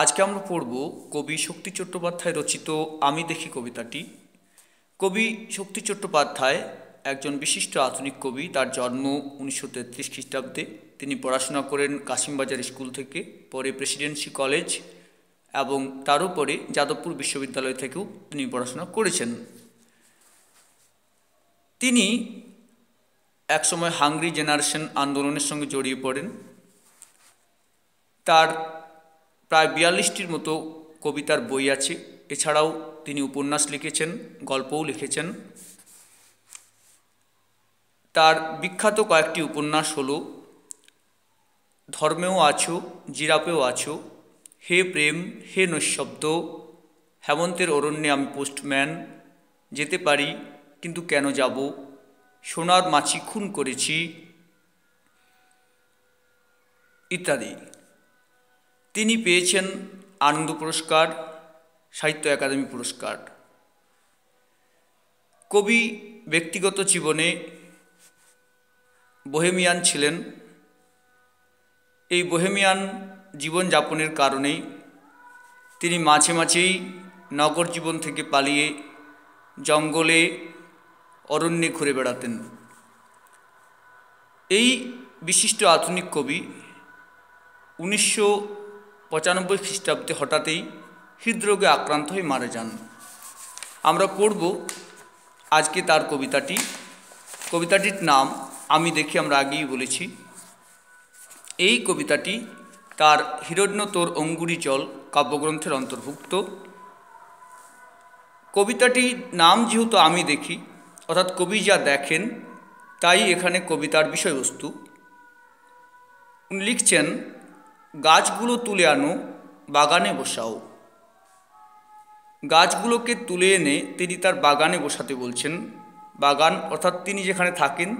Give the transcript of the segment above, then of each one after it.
আজকে আমরা পড়ব কবি শক্তি চট্টোপাধ্যায় রচিত আমি দেখি কবিতাটি কবি শক্তি চট্টোপাধ্যায় একজন বিশিষ্ট আধুনিক কবি তার জন্ম উনিশশো তেত্রিশ খ্রিস্টাব্দে তিনি পড়াশোনা করেন কাশিমবাজার স্কুল থেকে পরে প্রেসিডেন্সি কলেজ এবং তার উপরে যাদবপুর বিশ্ববিদ্যালয় থেকেও তিনি পড়াশোনা করেছেন তিনি একসময় হাংরি জেনারেশন আন্দোলনের সঙ্গে জড়িয়ে পড়েন তার প্রায় বিয়াল্লিশটির মতো কবিতার বই আছে এছাড়াও তিনি উপন্যাস লিখেছেন গল্পও লিখেছেন তার বিখ্যাত কয়েকটি উপন্যাস হল ধর্মেও আছো জিরাপেও আছো হে প্রেম হে নৈশব্দ হেমন্তের অরণ্যে আমি পোস্টম্যান যেতে পারি কিন্তু কেন যাব সোনার মাছি খুন করেছি ইত্যাদি তিনি পেয়েছেন আনন্দ পুরস্কার সাহিত্য একাডেমি পুরস্কার কবি ব্যক্তিগত জীবনে বোহেমিয়ান ছিলেন এই বোহেমিয়ান জীবনযাপনের কারণেই তিনি মাঝে মাঝেই নগর জীবন থেকে পালিয়ে জঙ্গলে অরণ্যে ঘুরে বেড়াতেন এই বিশিষ্ট আধুনিক কবি উনিশশো পঁচানব্বই খ্রিস্টাব্দে হঠাৎই হৃদরোগে আক্রান্ত হয়ে মারা যান আমরা পড়ব আজকে তার কবিতাটি কবিতাটির নাম আমি দেখি আমরা আগেই বলেছি এই কবিতাটি তার হিরণ্যতোর অঙ্গুরি চল কাব্যগ্রন্থের অন্তর্ভুক্ত কবিতাটি নাম যেহেতু আমি দেখি অর্থাৎ কবি যা দেখেন তাই এখানে কবিতার বিষয়বস্তু উনি লিখছেন গাছগুলো তুলে আনো বাগানে বসাও গাছগুলোকে তুলে এনে তিনি তার বাগানে বসাতে বলছেন বাগান অর্থাৎ তিনি যেখানে থাকেন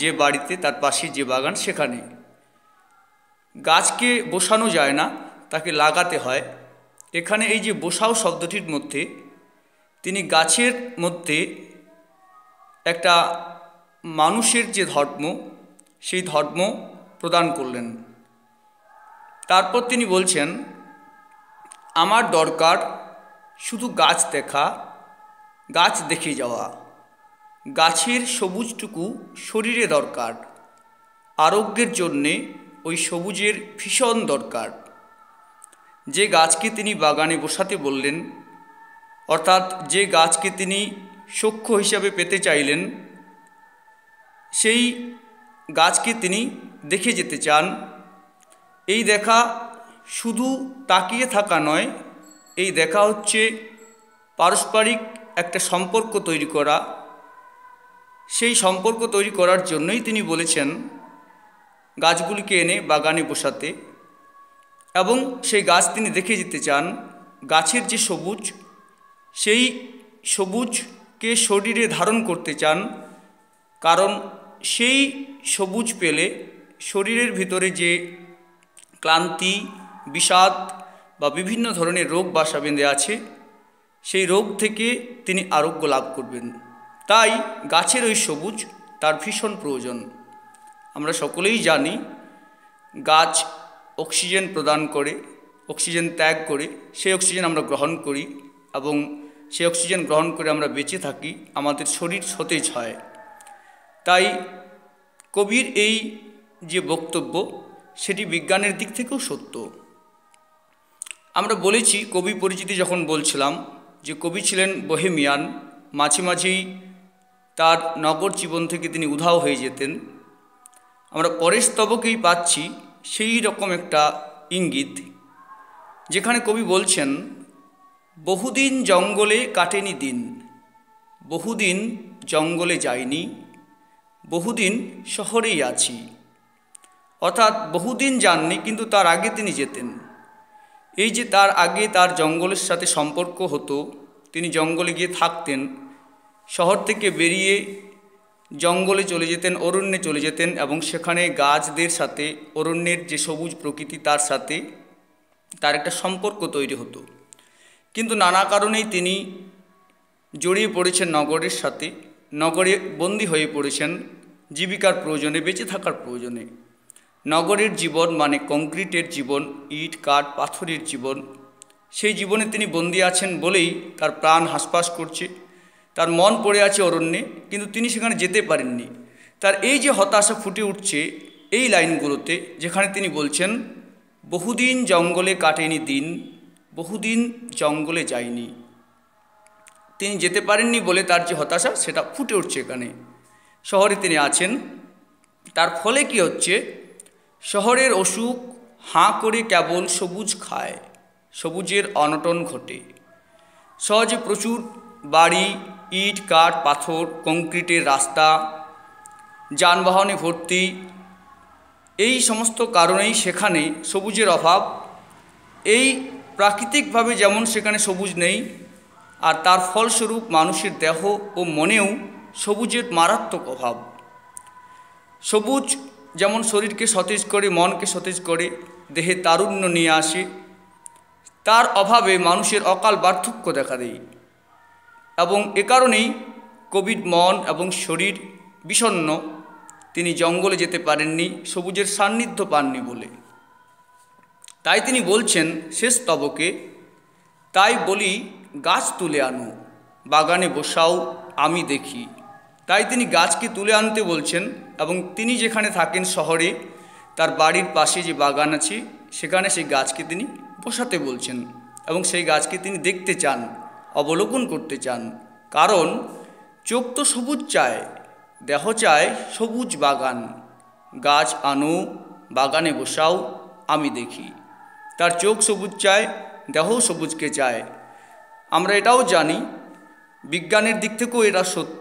যে বাড়িতে তার পাশে যে বাগান সেখানে গাছকে বসানো যায় না তাকে লাগাতে হয় এখানে এই যে বসাও শব্দটির মধ্যে তিনি গাছের মধ্যে একটা মানুষের যে ধর্ম সেই ধর্ম প্রদান করলেন তারপর তিনি বলছেন আমার দরকার শুধু গাছ দেখা গাছ দেখে যাওয়া গাছের সবুজটুকু শরীরে দরকার আরোগ্যের জন্যে ওই সবুজের ভীষণ দরকার যে গাছকে তিনি বাগানে বসাতে বললেন অর্থাৎ যে গাছকে তিনি সক্ষ হিসাবে পেতে চাইলেন সেই গাছকে তিনি দেখে যেতে চান এই দেখা শুধু তাকিয়ে থাকা নয় এই দেখা হচ্ছে পারস্পরিক একটা সম্পর্ক তৈরি করা সেই সম্পর্ক তৈরি করার জন্যই তিনি বলেছেন গাছগুলিকে এনে বাগানে বসাতে এবং সেই গাছ তিনি দেখে যেতে চান গাছের যে সবুজ সেই সবুজকে শরীরে ধারণ করতে চান কারণ সেই সবুজ পেলে শরীরের ভিতরে যে ক্লান্তি বিষাদ বা বিভিন্ন ধরনের রোগ বাসা বেঁধে আছে সেই রোগ থেকে তিনি আরোগ্য লাভ করবেন তাই গাছের ওই সবুজ তার ভীষণ প্রয়োজন আমরা সকলেই জানি গাছ অক্সিজেন প্রদান করে অক্সিজেন ত্যাগ করে সেই অক্সিজেন আমরা গ্রহণ করি এবং সেই অক্সিজেন গ্রহণ করে আমরা বেঁচে থাকি আমাদের শরীর সতেজ হয় তাই কবির এই যে বক্তব্য সেটি বিজ্ঞানের দিক থেকেও সত্য আমরা বলেছি কবি পরিচিতি যখন বলছিলাম যে কবি ছিলেন বহেমিয়ান মাঝে মাঝেই তার নগর জীবন থেকে তিনি উধাও হয়ে যেতেন আমরা পরেশ তবকেই পাচ্ছি সেই রকম একটা ইঙ্গিত যেখানে কবি বলছেন বহুদিন জঙ্গলে কাটেনি দিন বহুদিন জঙ্গলে যাইনি বহুদিন শহরেই আছি অর্থাৎ বহুদিন যাননি কিন্তু তার আগে তিনি যেতেন এই যে তার আগে তার জঙ্গলের সাথে সম্পর্ক হতো তিনি জঙ্গলে গিয়ে থাকতেন শহর থেকে বেরিয়ে জঙ্গলে চলে যেতেন অরণ্যে চলে যেতেন এবং সেখানে গাছদের সাথে অরণ্যের যে সবুজ প্রকৃতি তার সাথে তার একটা সম্পর্ক তৈরি হতো কিন্তু নানা কারণেই তিনি জড়িয়ে পড়েছেন নগরের সাথে নগরে বন্দী হয়ে পড়েছেন জীবিকার প্রয়োজনে বেঁচে থাকার প্রয়োজনে নগরের জীবন মানে কংক্রিটের জীবন ইট কাঠ পাথরের জীবন সেই জীবনে তিনি বন্দী আছেন বলেই তার প্রাণ হাসপাস করছে তার মন পড়ে আছে অরণ্যে কিন্তু তিনি সেখানে যেতে পারেননি তার এই যে হতাশা ফুটে উঠছে এই লাইনগুলোতে যেখানে তিনি বলছেন বহুদিন জঙ্গলে কাটেনি দিন বহুদিন জঙ্গলে যায়নি তিনি যেতে পারেননি বলে তার যে হতাশা সেটা ফুটে উঠছে এখানে শহরে তিনি আছেন তার ফলে কি হচ্ছে শহরের অসুখ হাঁ করে কেবল সবুজ খায় সবুজের অনটন ঘটে সহজে প্রচুর বাড়ি ইট কাঠ পাথর কংক্রিটের রাস্তা যানবাহনে ভর্তি এই সমস্ত কারণেই সেখানে সবুজের অভাব এই প্রাকৃতিকভাবে যেমন সেখানে সবুজ নেই আর তার ফলস্বরূপ মানুষের দেহ ও মনেও সবুজের মারাত্মক অভাব সবুজ যেমন শরীরকে সতেজ করে মনকে সতেজ করে দেহে তারুণ্য নিয়ে আসে তার অভাবে মানুষের অকাল পার্থক্য দেখা দেয় এবং এ কারণেই কবির মন এবং শরীর বিষণ্ন তিনি জঙ্গলে যেতে পারেননি সবুজের সান্নিধ্য পাননি বলে তাই তিনি বলছেন শেষ তবকে তাই বলি গাছ তুলে আনো বাগানে বসাও আমি দেখি তাই তিনি গাছকে তুলে আনতে বলছেন এবং তিনি যেখানে থাকেন শহরে তার বাড়ির পাশে যে বাগান আছে সেখানে সেই গাছকে তিনি বসাতে বলছেন এবং সেই গাছকে তিনি দেখতে চান অবলোকন করতে চান কারণ চোখ তো সবুজ চায় দেহ চায় সবুজ বাগান গাছ আনো বাগানে বসাও আমি দেখি তার চোখ সবুজ চায় দেহ সবুজকে চায় আমরা এটাও জানি বিজ্ঞানের দিক থেকেও এটা সত্য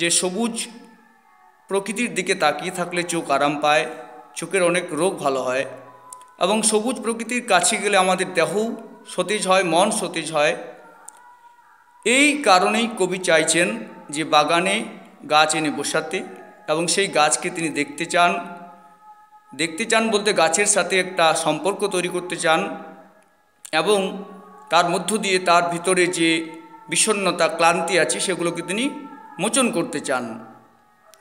যে সবুজ প্রকৃতির দিকে তাকিয়ে থাকলে চোখ আরাম পায় চোখের অনেক রোগ ভালো হয় এবং সবুজ প্রকৃতির কাছে গেলে আমাদের দেহ সতেজ হয় মন সতেজ হয় এই কারণেই কবি চাইছেন যে বাগানে গাছ এনে বসাতে এবং সেই গাছকে তিনি দেখতে চান দেখতে চান বলতে গাছের সাথে একটা সম্পর্ক তৈরি করতে চান এবং তার মধ্য দিয়ে তার ভিতরে যে বিষণ্নতা ক্লান্তি আছে সেগুলোকে তিনি মোচন করতে চান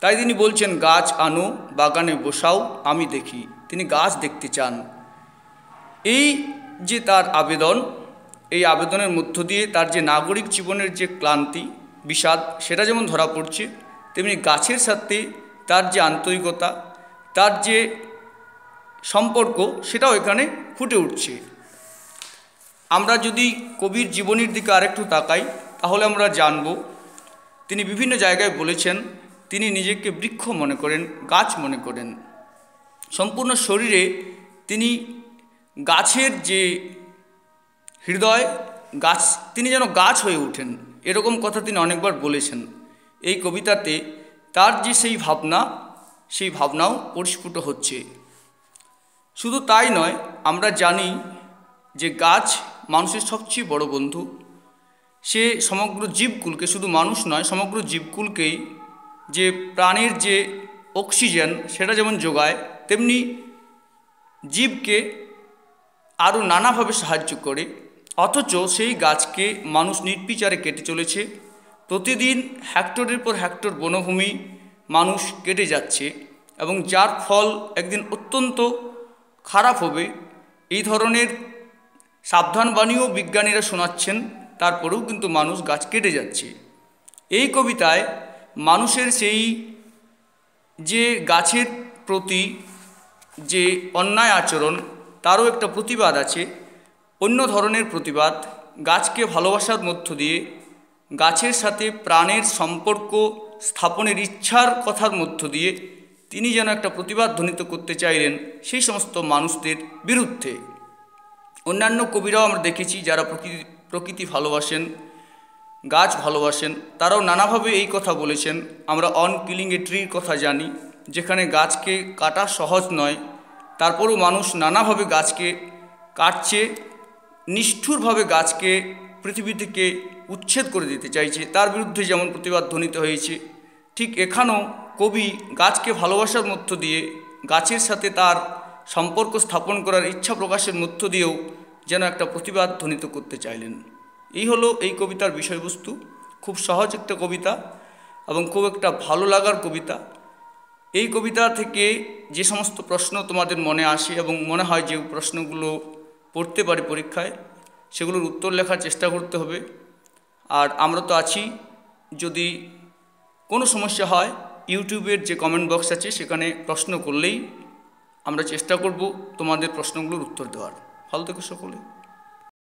তাই তিনি বলছেন গাছ আনো বাগানে বসাও আমি দেখি তিনি গাছ দেখতে চান এই যে তার আবেদন এই আবেদনের মধ্য দিয়ে তার যে নাগরিক জীবনের যে ক্লান্তি বিষাদ সেটা যেমন ধরা পড়ছে তেমনি গাছের সাথে তার যে আন্তরিকতা তার যে সম্পর্ক সেটাও এখানে ফুটে উঠছে আমরা যদি কবির জীবনীর দিকে আরেকটু তাকাই তাহলে আমরা জানব তিনি বিভিন্ন জায়গায় বলেছেন তিনি নিজেকে বৃক্ষ মনে করেন গাছ মনে করেন সম্পূর্ণ শরীরে তিনি গাছের যে হৃদয় গাছ তিনি যেন গাছ হয়ে ওঠেন এরকম কথা তিনি অনেকবার বলেছেন এই কবিতাতে তার যে সেই ভাবনা সেই ভাবনাও পরিস্ফুট হচ্ছে শুধু তাই নয় আমরা জানি যে গাছ মানুষের সবচেয়ে বড় বন্ধু সে সমগ্র জীবকুলকে শুধু মানুষ নয় সমগ্র জীবকুলকেই যে প্রাণের যে অক্সিজেন সেটা যেমন যোগায় তেমনি জীবকে আরও নানাভাবে সাহায্য করে অথচ সেই গাছকে মানুষ নির্বিচারে কেটে চলেছে প্রতিদিন হেক্টরের পর হেক্টর বনভূমি মানুষ কেটে যাচ্ছে এবং যার ফল একদিন অত্যন্ত খারাপ হবে এই ধরনের সাবধানবাণীও বিজ্ঞানীরা শোনাচ্ছেন তারপরেও কিন্তু মানুষ গাছ কেটে যাচ্ছে এই কবিতায় মানুষের সেই যে গাছের প্রতি যে অন্যায় আচরণ তারও একটা প্রতিবাদ আছে অন্য ধরনের প্রতিবাদ গাছকে ভালোবাসার মধ্য দিয়ে গাছের সাথে প্রাণের সম্পর্ক স্থাপনের ইচ্ছার কথার মধ্য দিয়ে তিনি যেন একটা প্রতিবাদ ধ্বনিত করতে চাইলেন সেই সমস্ত মানুষদের বিরুদ্ধে অন্যান্য কবিরাও আমরা দেখেছি যারা প্রকৃতি প্রকৃতি ভালোবাসেন গাছ ভালোবাসেন তারাও নানাভাবে এই কথা বলেছেন আমরা অন কিলিং এ ট্রির কথা জানি যেখানে গাছকে কাটা সহজ নয় তারপরও মানুষ নানাভাবে গাছকে কাটছে নিষ্ঠুরভাবে গাছকে পৃথিবী থেকে উচ্ছেদ করে দিতে চাইছে তার বিরুদ্ধে যেমন প্রতিবাদ ধ্বনিত হয়েছে ঠিক এখানেও কবি গাছকে ভালোবাসার মধ্য দিয়ে গাছের সাথে তার সম্পর্ক স্থাপন করার ইচ্ছা প্রকাশের মধ্য দিয়েও যেন একটা প্রতিবাদ ধ্বনিত করতে চাইলেন এই হলো এই কবিতার বিষয়বস্তু খুব সহজ একটা কবিতা এবং খুব একটা ভালো লাগার কবিতা এই কবিতা থেকে যে সমস্ত প্রশ্ন তোমাদের মনে আসে এবং মনে হয় যে প্রশ্নগুলো পড়তে পারে পরীক্ষায় সেগুলোর উত্তর লেখার চেষ্টা করতে হবে আর আমরা তো আছি যদি কোনো সমস্যা হয় ইউটিউবের যে কমেন্ট বক্স আছে সেখানে প্রশ্ন করলেই আমরা চেষ্টা করব তোমাদের প্রশ্নগুলোর উত্তর দেওয়ার ভালো থেকে সকলে